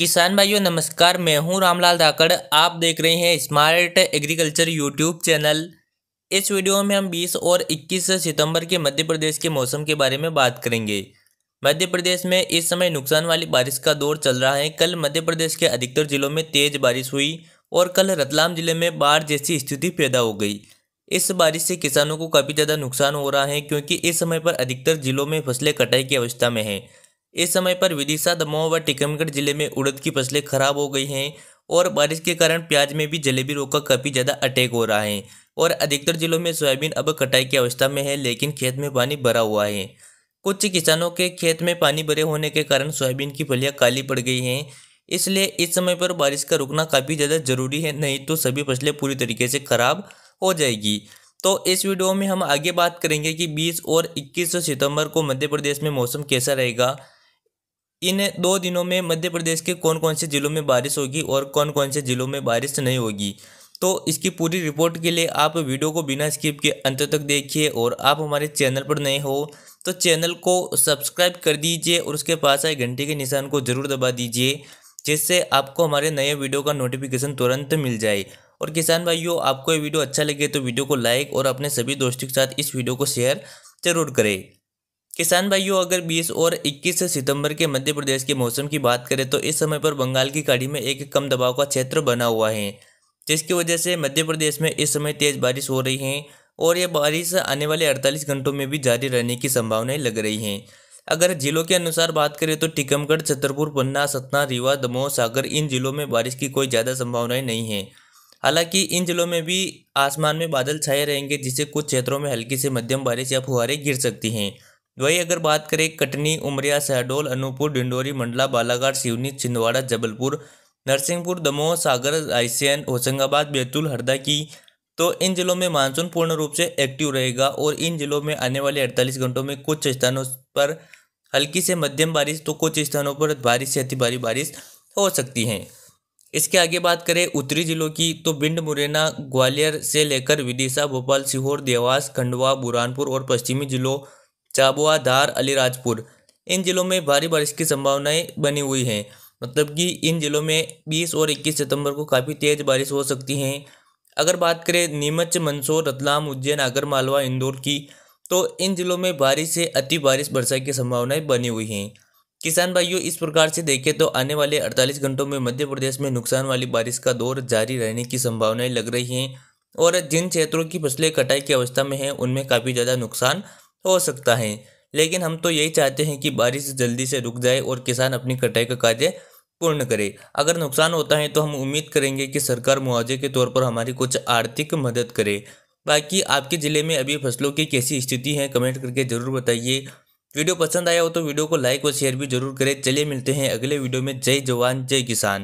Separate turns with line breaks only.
किसान भाइयों नमस्कार मैं हूं रामलाल धाकड़ आप देख रहे हैं स्मार्ट एग्रीकल्चर यूट्यूब चैनल इस वीडियो में हम 20 और 21 सितंबर के मध्य प्रदेश के मौसम के बारे में बात करेंगे मध्य प्रदेश में इस समय नुकसान वाली बारिश का दौर चल रहा है कल मध्य प्रदेश के अधिकतर जिलों में तेज बारिश हुई और कल रतलाम जिले में बाढ़ जैसी स्थिति पैदा हो गई इस बारिश से किसानों को काफ़ी ज़्यादा नुकसान हो रहा है क्योंकि इस समय पर अधिकतर जिलों में फसलें कटाई की अवस्था में हैं इस समय पर विदिशा दमोह व टीकमगढ़ जिले में उड़द की फसलें खराब हो गई हैं और बारिश के कारण प्याज में भी जलेबी रोग का काफ़ी ज़्यादा अटैक हो रहा है और अधिकतर जिलों में सोयाबीन अब कटाई की अवस्था में है लेकिन खेत में पानी भरा हुआ है कुछ किसानों के खेत में पानी भरे होने के कारण सोयाबीन की फलियाँ काली पड़ गई हैं इसलिए इस समय पर बारिश का रुकना काफ़ी ज़्यादा ज़रूरी है नहीं तो सभी फसलें पूरी तरीके से ख़राब हो जाएगी तो इस वीडियो में हम आगे बात करेंगे कि 20 और 21 सितंबर को मध्य प्रदेश में मौसम कैसा रहेगा इन दो दिनों में मध्य प्रदेश के कौन कौन से ज़िलों में बारिश होगी और कौन कौन से ज़िलों में बारिश नहीं होगी तो इसकी पूरी रिपोर्ट के लिए आप वीडियो को बिना स्किप के अंत तक देखिए और आप हमारे चैनल पर नए हो तो चैनल को सब्सक्राइब कर दीजिए और उसके पास आए घंटे के निशान को ज़रूर दबा दीजिए जिससे आपको हमारे नए वीडियो का नोटिफिकेशन तुरंत मिल जाए और किसान भाइयों आपको ये वीडियो अच्छा लगे तो वीडियो को लाइक और अपने सभी दोस्तों के साथ इस वीडियो को शेयर ज़रूर करें किसान भाइयों अगर 20 और 21 सितंबर के मध्य प्रदेश के मौसम की बात करें तो इस समय पर बंगाल की खाड़ी में एक कम दबाव का क्षेत्र बना हुआ है जिसकी वजह से मध्य प्रदेश में इस समय तेज़ बारिश हो रही है और यह बारिश आने वाले अड़तालीस घंटों में भी जारी रहने की संभावनाएं लग रही हैं अगर जिलों के अनुसार बात करें तो टीकमगढ़ छतरपुर पन्ना सतना रीवा दमोह सागर इन जिलों में बारिश की कोई ज़्यादा संभावनाएँ नहीं हैं हालांकि इन जिलों में भी आसमान में बादल छाए रहेंगे जिससे कुछ क्षेत्रों में हल्की से मध्यम बारिश या फुहारें गिर सकती हैं वही अगर बात करें कटनी उमरिया शहडोल अनूपपुर डिंडोरी मंडला बालाघाट सिवनी छिंदवाड़ा जबलपुर नरसिंहपुर दमोह सागर रायसेन होशंगाबाद बैतूल हरदा की तो इन जिलों में मानसून पूर्ण रूप से एक्टिव रहेगा और इन जिलों में आने वाले 48 घंटों में कुछ स्थानों पर हल्की से मध्यम बारिश तो कुछ स्थानों पर भारी से अति भारी बारिश हो सकती है इसके आगे बात करें उत्तरी जिलों की तो भिंड मुरैना ग्वालियर से लेकर विदिशा भोपाल सीहोर देवास खंडवा बुरहानपुर और पश्चिमी जिलों झाबुआ धार अलीराजपुर इन जिलों में भारी बारिश की संभावनाएं बनी हुई हैं मतलब कि इन जिलों में 20 और 21 सितंबर को काफ़ी तेज़ बारिश हो सकती है अगर बात करें नीमच मंदसौर रतलाम उज्जैन आगर मालवा इंदौर की तो इन जिलों में भारी से अति बारिश वर्षा की संभावनाएं बनी हुई हैं किसान भाइयों इस प्रकार से देखें तो आने वाले 48 घंटों में मध्य प्रदेश में नुकसान वाली बारिश का दौर जारी रहने की संभावनाएं लग रही हैं और जिन क्षेत्रों की फसलें कटाई की अवस्था में हैं उनमें काफ़ी ज़्यादा नुकसान हो सकता है लेकिन हम तो यही चाहते हैं कि बारिश जल्दी से रुक जाए और किसान अपनी कटाई का कार्य पूर्ण करे अगर नुकसान होता है तो हम उम्मीद करेंगे कि सरकार मुआवजे के तौर पर हमारी कुछ आर्थिक मदद करे बाकी आपके ज़िले में अभी फसलों की कैसी स्थिति है कमेंट करके ज़रूर बताइए वीडियो पसंद आया हो तो वीडियो को लाइक और शेयर भी जरूर करें चलिए मिलते हैं अगले वीडियो में जय जवान जय किसान